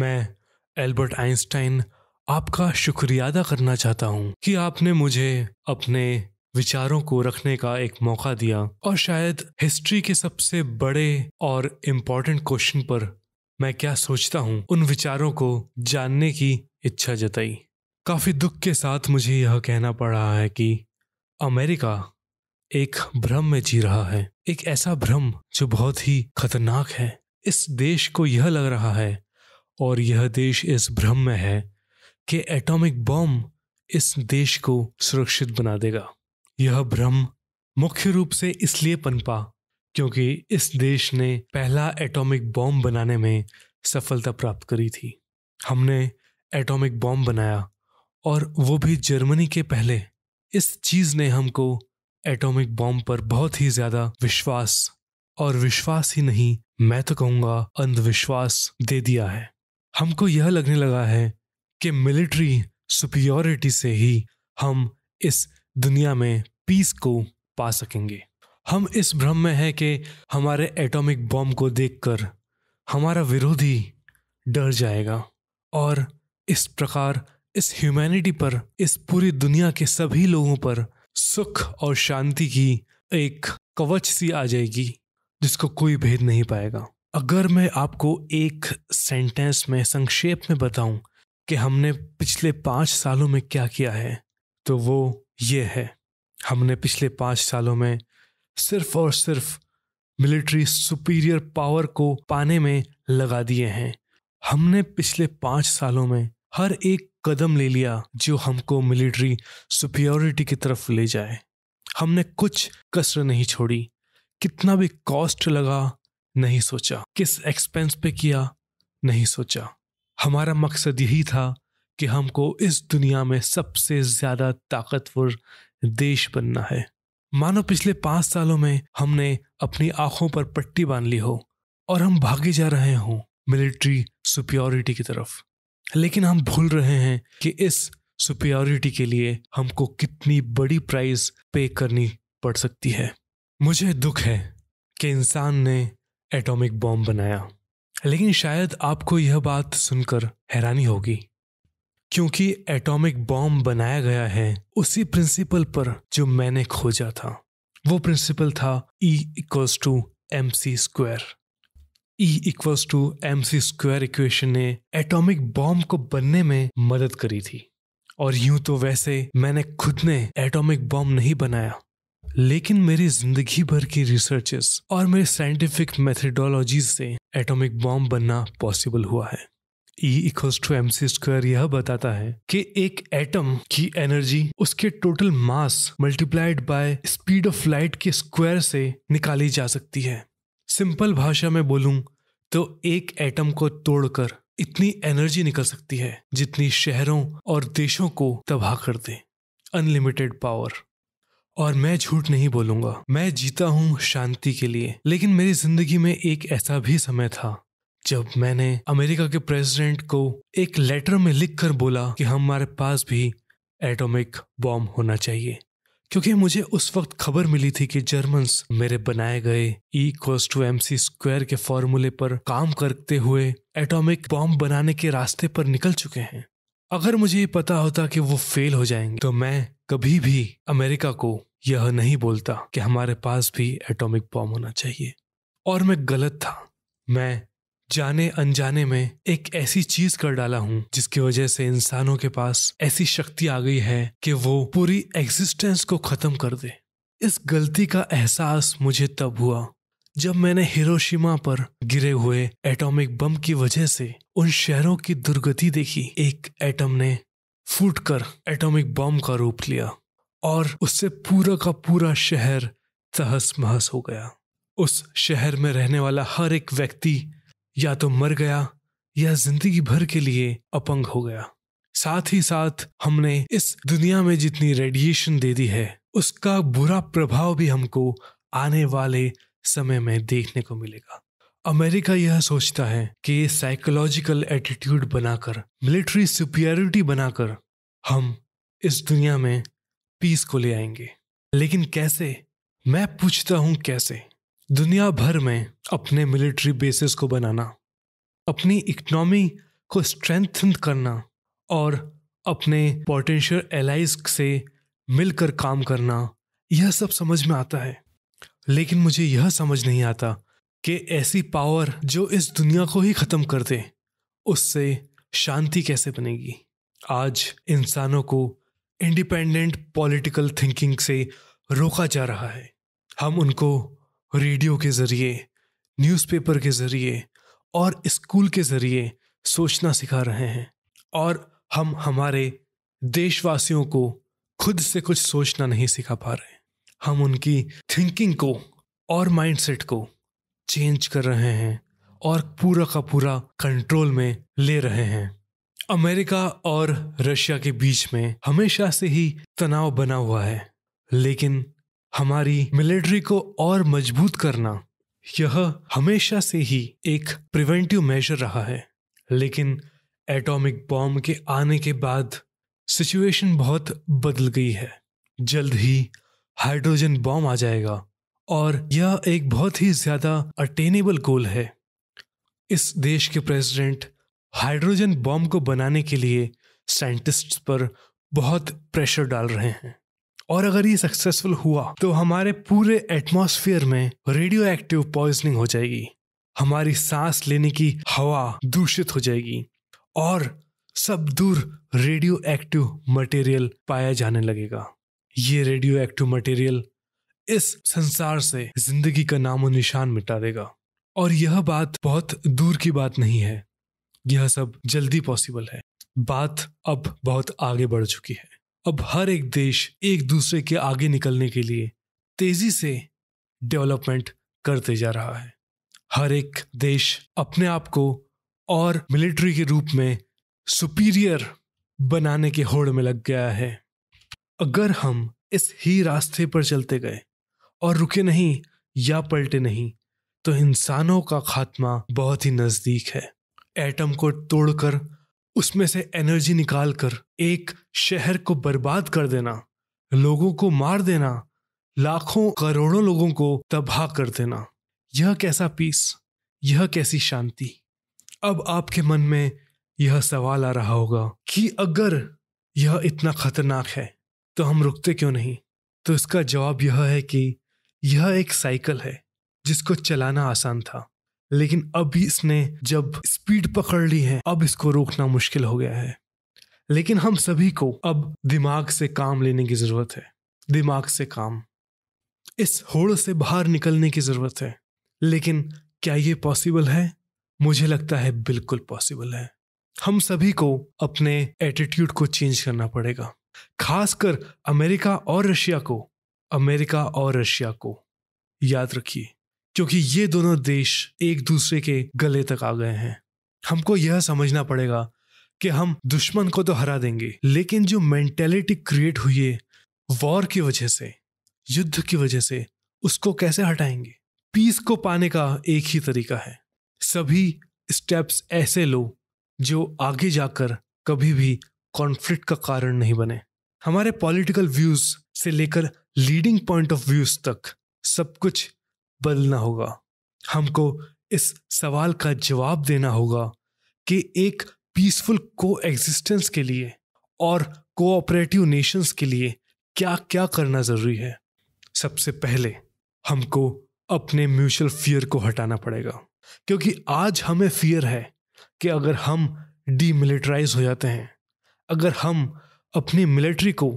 मैं Albert Einstein आपका शुक्रिया अदा करना चाहता हूँ कि आपने मुझे अपने विचारों को रखने का एक मौका दिया और शायद हिस्ट्री के सबसे बड़े और इम्पॉर्टेंट क्वेश्चन पर मैं क्या सोचता हूँ उन विचारों को जानने की इच्छा जताई काफ़ी दुख के साथ मुझे यह कहना पड़ रहा है कि अमेरिका एक भ्रम में जी रहा है एक ऐसा भ्रम जो बहुत ही खतरनाक है इस देश को यह लग रहा है और यह देश इस भ्रम में है कि एटॉमिक बम इस देश को सुरक्षित बना देगा यह भ्रम मुख्य रूप से इसलिए पनपा क्योंकि इस देश ने पहला एटॉमिक बॉम्ब बनाने में सफलता प्राप्त करी थी हमने एटॉमिक बॉम्ब बनाया और वो भी जर्मनी के पहले इस चीज़ ने हमको एटॉमिक बॉम्ब पर बहुत ही ज़्यादा विश्वास और विश्वास ही नहीं मैं तो कहूँगा अंधविश्वास दे दिया है हमको यह लगने लगा है कि मिलिट्री सुपियोरिटी से ही हम इस दुनिया में पीस को पा सकेंगे हम इस भ्रम में हैं कि हमारे एटॉमिक बॉम्ब को देखकर हमारा विरोधी डर जाएगा और इस प्रकार इस ह्यूमैनिटी पर इस पूरी दुनिया के सभी लोगों पर सुख और शांति की एक कवच सी आ जाएगी जिसको कोई भेद नहीं पाएगा अगर मैं आपको एक सेंटेंस में संक्षेप में बताऊं कि हमने पिछले पाँच सालों में क्या किया है तो वो ये है हमने पिछले पाँच सालों में सिर्फ और सिर्फ मिलिट्री सुपीरियर पावर को पाने में लगा दिए हैं हमने पिछले पाँच सालों में हर एक कदम ले लिया जो हमको मिलिट्री सुपीरियरिटी की तरफ ले जाए हमने कुछ कसर नहीं छोड़ी कितना भी कॉस्ट लगा नहीं सोचा किस एक्सपेंस पे किया नहीं सोचा हमारा मकसद यही था कि हमको इस दुनिया में सबसे ज़्यादा ताकतवर देश बनना है मानो पिछले पाँच सालों में हमने अपनी आंखों पर पट्टी बांध ली हो और हम भागे जा रहे हों मिलिट्री सुपियोरिटी की तरफ लेकिन हम भूल रहे हैं कि इस सुपियोरिटी के लिए हमको कितनी बड़ी प्राइस पे करनी पड़ सकती है मुझे दुख है कि इंसान ने एटॉमिक बॉम्ब बनाया लेकिन शायद आपको यह बात सुनकर हैरानी होगी क्योंकि एटॉमिक बॉम्ब बनाया गया है उसी प्रिंसिपल पर जो मैंने खोजा था वो प्रिंसिपल था E equals to M C square E equals to M C square equation ने एटॉमिक बॉम्ब को बनने में मदद करी थी और यूं तो वैसे मैंने खुद ने एटॉमिक बॉम्ब नहीं बनाया लेकिन मेरी जिंदगी भर की रिसर्चेस और मेरे साइंटिफिक मेथडोलॉजीज से एटॉमिक बॉम्ब बनना पॉसिबल हुआ है E equals to M C square यह बताता है कि एक एटम की एनर्जी उसके total mass multiplied by speed of light के स्क्वायर से निकाली जा सकती है सिंपल भाषा में बोलूं तो एक एटम को तोड़कर इतनी एनर्जी निकल सकती है जितनी शहरों और देशों को तबाह कर दे अनलिमिटेड पावर और मैं झूठ नहीं बोलूंगा मैं जीता हूँ शांति के लिए लेकिन मेरी जिंदगी में एक ऐसा भी समय था जब मैंने अमेरिका के प्रेसिडेंट को एक लेटर में लिखकर बोला कि हमारे पास भी एटॉमिक बॉम्ब होना चाहिए क्योंकि मुझे उस वक्त खबर मिली थी कि जर्मन्स मेरे बनाए गए E equals to M C square के फॉर्मूले पर काम करते हुए एटॉमिक बॉम्ब बनाने के रास्ते पर निकल चुके हैं अगर मुझे पता होता कि वो फेल हो जाएंगे तो मैं कभी भी अमेरिका को यह नहीं बोलता कि हमारे पास भी एटॉमिक बॉम्ब होना चाहिए और मैं गलत था मैं जाने अनजाने में एक ऐसी चीज कर डाला हूं जिसकी वजह से इंसानों के पास ऐसी शक्ति आ गई है कि वो पूरी एग्जिस्टेंस को खत्म कर दे इस गलती का एहसास मुझे तब हुआ जब मैंने हिरोशिमा पर गिरे हुए एटॉमिक बम की वजह से उन शहरों की दुर्गति देखी एक एटम ने फूटकर एटॉमिक बम का रूप लिया और उससे पूरा का पूरा शहर तहस महस हो गया उस शहर में रहने वाला हर एक व्यक्ति या तो मर गया या जिंदगी भर के लिए अपंग हो गया साथ ही साथ हमने इस दुनिया में जितनी रेडिएशन दे दी है उसका बुरा प्रभाव भी हमको आने वाले समय में देखने को मिलेगा अमेरिका यह सोचता है कि ये साइकोलॉजिकल एटीट्यूड बनाकर मिलिट्री सुपियरिटी बनाकर हम इस दुनिया में पीस को ले आएंगे लेकिन कैसे मैं पूछता हूँ कैसे दुनिया भर में अपने मिलिट्री बेसिस को बनाना अपनी इकनॉमी को स्ट्रेंथन करना और अपने पोटेंशियल एलाइज से मिलकर काम करना यह सब समझ में आता है लेकिन मुझे यह समझ नहीं आता कि ऐसी पावर जो इस दुनिया को ही खत्म कर दे उससे शांति कैसे बनेगी आज इंसानों को इंडिपेंडेंट पॉलिटिकल थिंकिंग से रोका जा रहा है हम उनको रेडियो के ज़रिए न्यूज़पेपर के ज़रिए और स्कूल के ज़रिए सोचना सिखा रहे हैं और हम हमारे देशवासियों को खुद से कुछ सोचना नहीं सिखा पा रहे हम उनकी थिंकिंग को और माइंडसेट को चेंज कर रहे हैं और पूरा का पूरा कंट्रोल में ले रहे हैं अमेरिका और रशिया के बीच में हमेशा से ही तनाव बना हुआ है लेकिन हमारी मिलिट्री को और मजबूत करना यह हमेशा से ही एक प्रिवेंटिव मेजर रहा है लेकिन एटॉमिक बॉम्ब के आने के बाद सिचुएशन बहुत बदल गई है जल्द ही हाइड्रोजन बॉम्ब आ जाएगा और यह एक बहुत ही ज़्यादा अटेनेबल गोल है इस देश के प्रेसिडेंट हाइड्रोजन बॉम्ब को बनाने के लिए साइंटिस्ट्स पर बहुत प्रेशर डाल रहे हैं और अगर ये सक्सेसफुल हुआ तो हमारे पूरे एटमॉस्फेयर में रेडियो एक्टिव पॉइजनिंग हो जाएगी हमारी सांस लेने की हवा दूषित हो जाएगी और सब दूर रेडियो एक्टिव मटेरियल पाया जाने लगेगा ये रेडियो एक्टिव मटेरियल इस संसार से जिंदगी का नामो निशान मिटा देगा और यह बात बहुत दूर की बात नहीं है यह सब जल्दी पॉसिबल है बात अब बहुत आगे बढ़ चुकी है अब हर एक देश एक दूसरे के आगे निकलने के लिए तेजी से डेवलपमेंट करते जा रहा है हर एक देश अपने आप को और मिलिट्री के रूप में सुपीरियर बनाने के होड़ में लग गया है अगर हम इस ही रास्ते पर चलते गए और रुके नहीं या पलटे नहीं तो इंसानों का खात्मा बहुत ही नज़दीक है एटम को तोड़कर उसमें से एनर्जी निकालकर एक शहर को बर्बाद कर देना लोगों को मार देना लाखों करोड़ों लोगों को तबाह कर देना यह कैसा पीस यह कैसी शांति अब आपके मन में यह सवाल आ रहा होगा कि अगर यह इतना खतरनाक है तो हम रुकते क्यों नहीं तो इसका जवाब यह है कि यह एक साइकिल है जिसको चलाना आसान था लेकिन अभी इसने जब स्पीड पकड़ ली है अब इसको रोकना मुश्किल हो गया है लेकिन हम सभी को अब दिमाग से काम लेने की जरूरत है दिमाग से काम इस होड़ से बाहर निकलने की जरूरत है लेकिन क्या ये पॉसिबल है मुझे लगता है बिल्कुल पॉसिबल है हम सभी को अपने एटीट्यूड को चेंज करना पड़ेगा खासकर अमेरिका और रशिया को अमेरिका और रशिया को याद रखिए क्योंकि ये दोनों देश एक दूसरे के गले तक आ गए हैं हमको यह समझना पड़ेगा कि हम दुश्मन को तो हरा देंगे लेकिन जो मेंटेलिटी क्रिएट हुई है वॉर की वजह से युद्ध की वजह से उसको कैसे हटाएंगे पीस को पाने का एक ही तरीका है सभी स्टेप्स ऐसे लो जो आगे जाकर कभी भी कॉन्फ्लिक्ट का कारण नहीं बने हमारे पॉलिटिकल व्यूज से लेकर लीडिंग पॉइंट ऑफ व्यूज तक सब कुछ बदलना होगा हमको इस सवाल का जवाब देना होगा कि एक पीसफुल को एग्जिस्टेंस के लिए और कोऑपरेटिव नेशंस के लिए क्या क्या करना ज़रूरी है सबसे पहले हमको अपने म्यूचुअल फियर को हटाना पड़ेगा क्योंकि आज हमें फियर है कि अगर हम डीमिलिटराइज हो जाते हैं अगर हम अपनी मिलिट्री को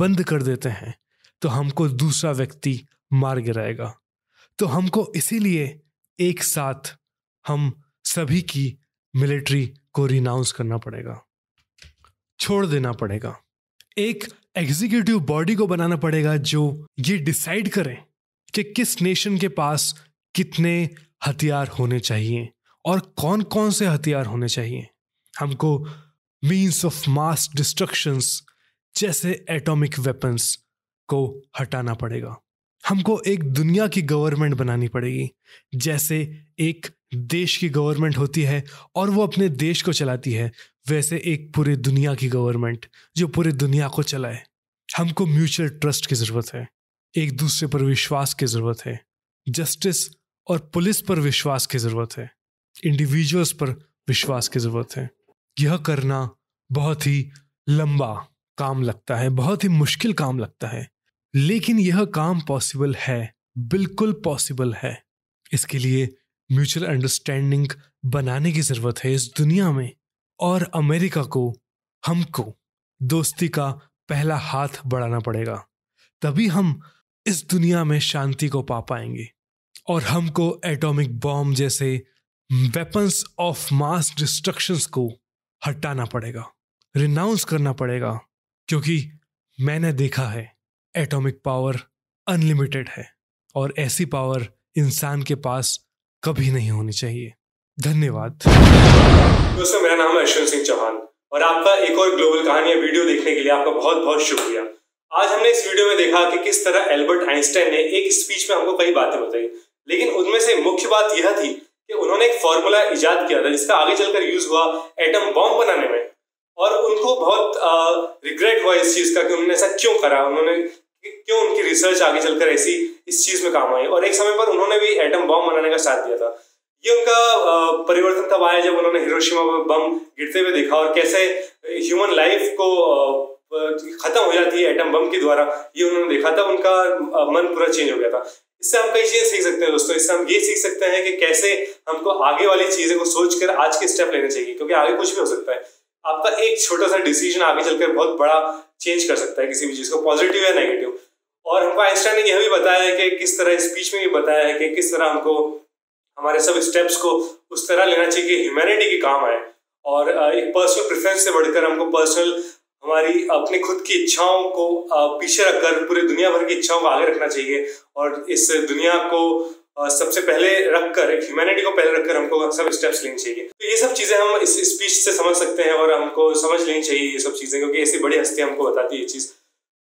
बंद कर देते हैं तो हमको दूसरा व्यक्ति मार गिराएगा तो हमको इसीलिए एक साथ हम सभी की मिलिट्री को रिनाउंस करना पड़ेगा छोड़ देना पड़ेगा एक एग्जीक्यूटिव बॉडी को बनाना पड़ेगा जो ये डिसाइड करे कि किस नेशन के पास कितने हथियार होने चाहिए और कौन कौन से हथियार होने चाहिए हमको मीन्स ऑफ मास डिस्ट्रक्शंस जैसे एटॉमिक वेपन्स को हटाना पड़ेगा हमको एक दुनिया की गवर्नमेंट बनानी पड़ेगी जैसे एक देश की गवर्नमेंट होती है और वो अपने देश को चलाती है वैसे एक पूरे दुनिया की गवर्नमेंट जो पूरे दुनिया को चलाए हमको म्यूचुअल ट्रस्ट की ज़रूरत है एक दूसरे पर विश्वास की ज़रूरत है जस्टिस और पुलिस पर विश्वास की ज़रूरत है इंडिविजुअल्स पर विश्वास की ज़रूरत है यह करना बहुत ही लंबा काम लगता है बहुत ही मुश्किल काम लगता है लेकिन यह काम पॉसिबल है बिल्कुल पॉसिबल है इसके लिए म्यूचुअल अंडरस्टैंडिंग बनाने की ज़रूरत है इस दुनिया में और अमेरिका को हमको दोस्ती का पहला हाथ बढ़ाना पड़ेगा तभी हम इस दुनिया में शांति को पा पाएंगे और हमको एटॉमिक बॉम्ब जैसे वेपन्स ऑफ मास डिस्ट्रक्शंस को हटाना पड़ेगा रिनाउंस करना पड़ेगा क्योंकि मैंने देखा है एटॉमिक पावर अनलिमिटेड है और ऐसी पावर इंसान के पास कभी नहीं होनी चाहिए धन्यवाद दोस्तों मेरा नाम है अश्विन सिंह चौहान और आपका एक और ग्लोबल कहानी वीडियो देखने के लिए आपका बहुत बहुत शुक्रिया आज हमने इस वीडियो में देखा कि किस तरह एल्बर्ट आइंस्टाइन ने एक स्पीच में हमको कई बातें बताई लेकिन उनमें से मुख्य बात यह थी कि उन्होंने एक फॉर्मूला इजाद किया था जिसका आगे चलकर यूज हुआ एटम बॉम्ब बनाने में और उनको बहुत रिग्रेट हुआ इस चीज़ का कि उन्होंने ऐसा क्यों करा उन्होंने क्यों उनकी रिसर्च आगे चलकर ऐसी इस चीज़ में काम आई और एक समय पर उन्होंने भी एटम बॉम्ब बनाने का साथ दिया था ये उनका परिवर्तन तब आया जब उन्होंने हिरोशिमा पर बम गिरते हुए देखा और कैसे ह्यूमन लाइफ को खत्म हो जाती है एटम बम के द्वारा ये उन्होंने देखा था उनका मन पूरा चेंज हो गया था इससे हम कई चीजें सीख सकते हैं दोस्तों इससे हम ये सीख सकते हैं कि कैसे हमको आगे वाली चीजें को सोचकर आज के स्टेप लेने चाहिए क्योंकि आगे कुछ भी हो सकता है आपका एक छोटा सा डिसीजन आगे चलकर बहुत बड़ा चेंज कर सकता है किसी भी चीज को पॉजिटिव या नेगेटिव और हमको आइंस्टाइन ने यह भी बताया है कि किस तरह स्पीच में भी बताया है कि किस तरह हमको हमारे सब स्टेप्स को उस तरह लेना चाहिए कि ह्यूमैनिटी के काम आए और एक पर्सनल प्रेफरेंस से बढ़कर हमको पर्सनल हमारी अपनी खुद की इच्छाओं को पीछे रखकर पूरे दुनिया भर की इच्छाओं को आगे रखना चाहिए और इस दुनिया को सबसे पहले रखकर एक ह्यूमैनिटी को पहले रखकर हमको सब स्टेप्स लेने चाहिए तो ये सब चीज़ें हम इस स्पीच से समझ सकते हैं और हमको समझ लेनी चाहिए ये सब चीज़ें क्योंकि ऐसी बड़ी हस्ती हमको बताती है ये चीज़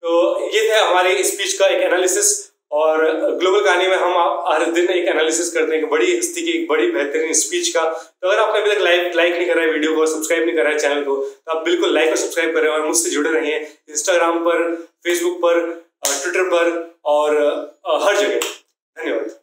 तो ये था हमारे स्पीच का एक एनालिसिस और ग्लोबल कहानी में हम हर दिन एक एनालिसिस करते हैं एक बड़ी हस्ती की एक बड़ी बेहतरीन स्पीच का तो अगर आपने अभी तक लाइक लाइक नहीं करा है वीडियो को सब्सक्राइब नहीं करा है चैनल को तो आप बिल्कुल लाइक और सब्सक्राइब करें और मुझसे जुड़े रहिए इंस्टाग्राम पर फेसबुक पर ट्विटर पर और हर जगह धन्यवाद